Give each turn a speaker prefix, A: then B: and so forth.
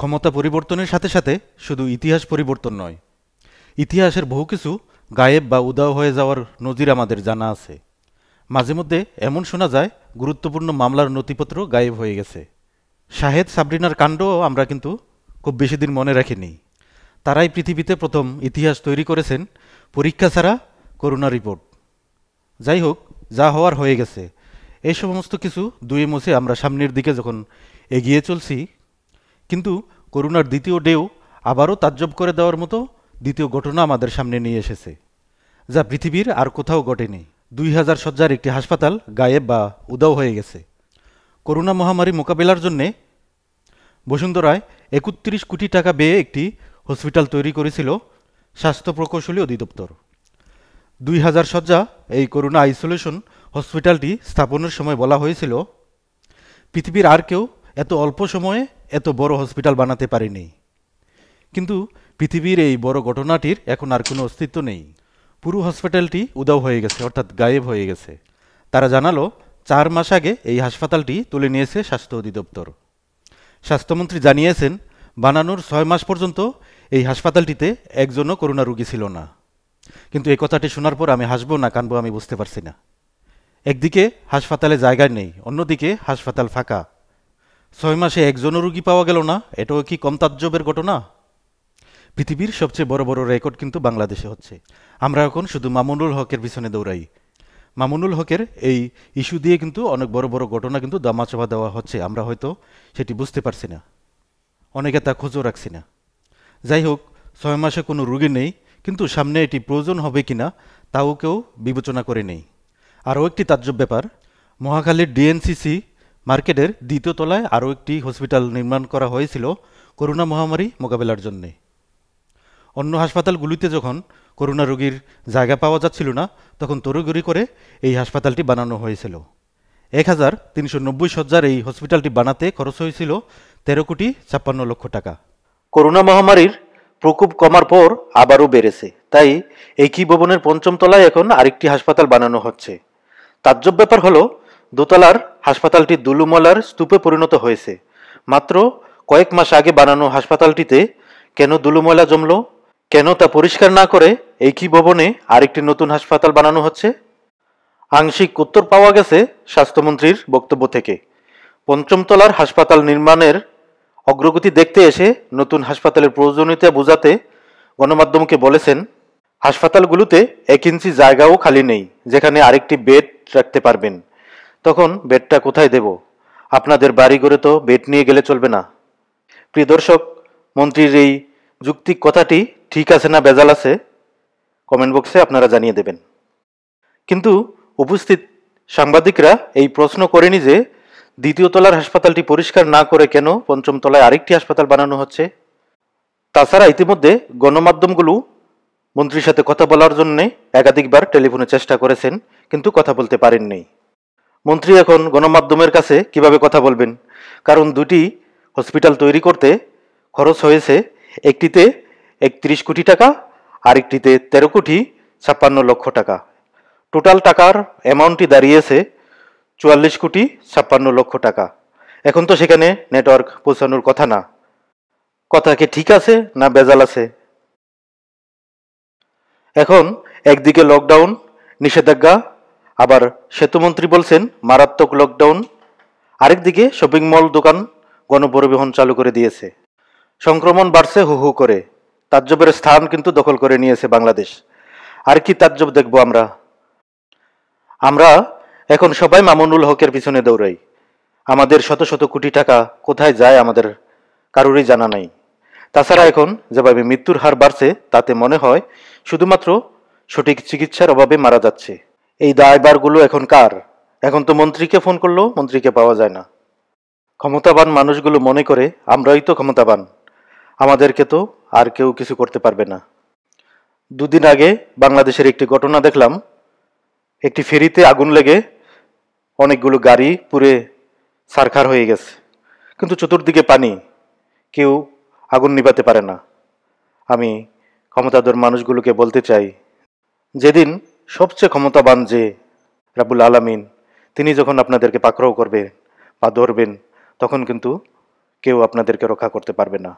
A: ক্ষমতা পরিবর্তনের সাথে সাথে শুধু ইতিহাস পরিবর্তন নয় ইতিহাসের বহু কিছু গায়েব বা উদাও হয়ে যাওয়ার নজির আমাদের জানা আছে মাঝে মধ্যে এমন শোনা যায় গুরুত্বপূর্ণ মামলার নথিপত্র গায়েব হয়ে গেছে শাহেদ সাবরিনার কাণ্ডও আমরা কিন্তু খুব বেশি দিন মনে রাখিনি তারাই পৃথিবীতে প্রথম ইতিহাস তৈরি করেছেন পরীক্ষা ছাড়া করোনা রিপোর্ট যাই হোক যা হওয়ার হয়ে গেছে এই সমস্ত কিছু দুয়ে মসে আমরা সামনের দিকে যখন এগিয়ে চলছি কিন্তু করুণার দ্বিতীয় ডেও আবারও তাজ্জব করে দেওয়ার মতো দ্বিতীয় ঘটনা আমাদের সামনে নিয়ে এসেছে যা পৃথিবীর আর কোথাও ঘটেনি দুই হাজার শয্যার একটি হাসপাতাল গায়েব বা উদাও হয়ে গেছে করোনা মহামারী মোকাবেলার জন্যে বসুন্ধরায় একত্রিশ কোটি টাকা ব্যয়ে একটি হসপিটাল তৈরি করেছিল স্বাস্থ্য প্রকৌশলী অধিদপ্তর দুই হাজার শয্যা এই করোনা আইসোলেশন হসপিটালটি স্থাপনের সময় বলা হয়েছিল পৃথিবীর আর কেউ এত অল্প সময়ে এত বড় হসপিটাল বানাতে পারেনি কিন্তু পৃথিবীর এই বড় ঘটনাটির এখন আর কোনো অস্তিত্ব নেই পুরো হসপিটালটি উদাও হয়ে গেছে অর্থাৎ গায়েব হয়ে গেছে তারা জানালো চার মাস আগে এই হাসপাতালটি তুলে নিয়েছে স্বাস্থ্য অধিদপ্তর স্বাস্থ্যমন্ত্রী জানিয়েছেন বানানোর ছয় মাস পর্যন্ত এই হাসপাতালটিতে একজনও করোনা রুগী ছিল না কিন্তু এই কথাটি শোনার পর আমি হাসবো না কানবো আমি বুঝতে পারছি না একদিকে হাসপাতালে জায়গা নেই অন্যদিকে হাসপাতাল ফাঁকা ছয় মাসে একজনও রুগী পাওয়া গেল না এটাও কি কম তাজ্জবের ঘটনা পৃথিবীর সবচেয়ে বড় বড় রেকর্ড কিন্তু বাংলাদেশে হচ্ছে আমরা এখন শুধু মামুনুল হকের পিছনে দৌড়াই মামুনুল হকের এই ইস্যু দিয়ে কিন্তু অনেক বড় বড় ঘটনা কিন্তু দামাচাপা দেওয়া হচ্ছে আমরা হয়তো সেটি বুঝতে পারছি না অনেকে তা খোঁজও রাখছি না যাই হোক ছয় মাসে কোনো রুগী নেই কিন্তু সামনে এটি প্রয়োজন হবে কি না তাও কেউ বিবেচনা করে নেই আরও একটি তাজ্জব ব্যাপার মহাখালীর ডিএনসিসি মার্কেটের দ্বিতীয় তলায় আরও একটি হসপিটাল নির্মাণ করা হয়েছিল করোনা মহামারী মোকাবেলার জন্যে অন্য হাসপাতালগুলিতে যখন করোনা রোগীর জায়গা পাওয়া যাচ্ছিল না তখন তরুগরি করে এই হাসপাতালটি বানানো হয়েছিল এক হাজার তিনশো নব্বই সজ্জার এই হসপিটালটি বানাতে খরচ হয়েছিল তেরো কোটি ছাপ্পান্ন লক্ষ টাকা করোনা মহামারীর প্রকোপ কমার পর আবারও বেড়েছে তাই একই ভবনের পঞ্চম তলায় এখন আরেকটি হাসপাতাল বানানো হচ্ছে তাজ্জব ব্যাপার হলো দোতলার হাসপাতালটি দুলুমলার স্তূপে পরিণত হয়েছে মাত্র কয়েক মাস আগে বানানো হাসপাতালটিতে কেন দুলুময়লা জমল কেন তা পরিষ্কার না করে একই ভবনে আরেকটি নতুন হাসপাতাল বানানো হচ্ছে আংশিক উত্তর পাওয়া গেছে স্বাস্থ্যমন্ত্রীর বক্তব্য থেকে পঞ্চমতলার হাসপাতাল নির্মাণের অগ্রগতি দেখতে এসে নতুন হাসপাতালের প্রয়োজনীয়তা বোঝাতে গণমাধ্যমকে বলেছেন হাসপাতালগুলোতে এক ইঞ্চি জায়গাও খালি নেই যেখানে আরেকটি বেড রাখতে পারবেন তখন বেডটা কোথায় দেব আপনাদের বাড়ি করে তো বেড নিয়ে গেলে চলবে না প্রিয় দর্শক মন্ত্রীর এই যুক্তিক কথাটি ঠিক আছে না বেজাল আছে কমেন্ট বক্সে আপনারা জানিয়ে দেবেন কিন্তু উপস্থিত সাংবাদিকরা এই প্রশ্ন করেনি যে দ্বিতীয় তলার হাসপাতালটি পরিষ্কার না করে কেন পঞ্চম তলায় আরেকটি হাসপাতাল বানানো হচ্ছে তাছাড়া ইতিমধ্যে গণমাধ্যমগুলো মন্ত্রীর সাথে কথা বলার জন্যে একাধিকবার টেলিফোনে চেষ্টা করেছেন কিন্তু কথা বলতে পারেননি মন্ত্রী এখন গণমাধ্যমের কাছে কিভাবে কথা বলবেন কারণ দুটি হসপিটাল তৈরি করতে খরচ হয়েছে একটিতে একত্রিশ কোটি টাকা আরেকটিতে তেরো কোটি ছাপ্পান্ন লক্ষ টাকা টোটাল টাকার অ্যামাউন্টটি দাঁড়িয়েছে চুয়াল্লিশ কোটি ছাপ্পান্ন লক্ষ টাকা এখন তো সেখানে নেটওয়ার্ক পৌঁছানোর কথা না কথা কি ঠিক আছে না বেজাল আছে এখন একদিকে লকডাউন নিষেধাজ্ঞা আবার সেতুমন্ত্রী বলছেন মারাত্মক লকডাউন আরেকদিকে শপিং মল দোকান গণপরিবহন চালু করে দিয়েছে সংক্রমণ বাড়ছে হু হু করে তাজ্জবের স্থান কিন্তু দখল করে নিয়েছে বাংলাদেশ আর কি তাজ্জব দেখব আমরা আমরা এখন সবাই মামুনুল হকের পিছনে দৌড়াই আমাদের শত শত কোটি টাকা কোথায় যায় আমাদের কারোরই জানা নাই তাছাড়া এখন যেভাবে মৃত্যুর হার বাড়ছে তাতে মনে হয় শুধুমাত্র সঠিক চিকিৎসার অভাবে মারা যাচ্ছে এই দায়বারগুলো এখন কার এখন তো মন্ত্রীকে ফোন করলেও মন্ত্রীকে পাওয়া যায় না ক্ষমতাবান মানুষগুলো মনে করে আমরাই তো ক্ষমতাবান আমাদেরকে তো আর কেউ কিছু করতে পারবে না দুদিন আগে বাংলাদেশের একটি ঘটনা দেখলাম একটি ফেরিতে আগুন লেগে অনেকগুলো গাড়ি পুড়ে সারখার হয়ে গেছে কিন্তু চতুর্দিকে পানি কেউ আগুন নিভাতে পারে না আমি ক্ষমতাধর মানুষগুলোকে বলতে চাই যেদিন সবচেয়ে ক্ষমতাবান যে রাবুল আলামিন তিনি যখন আপনাদেরকে পাকড়াও করবেন বা ধরবেন তখন কিন্তু কেউ আপনাদেরকে রক্ষা করতে পারবে না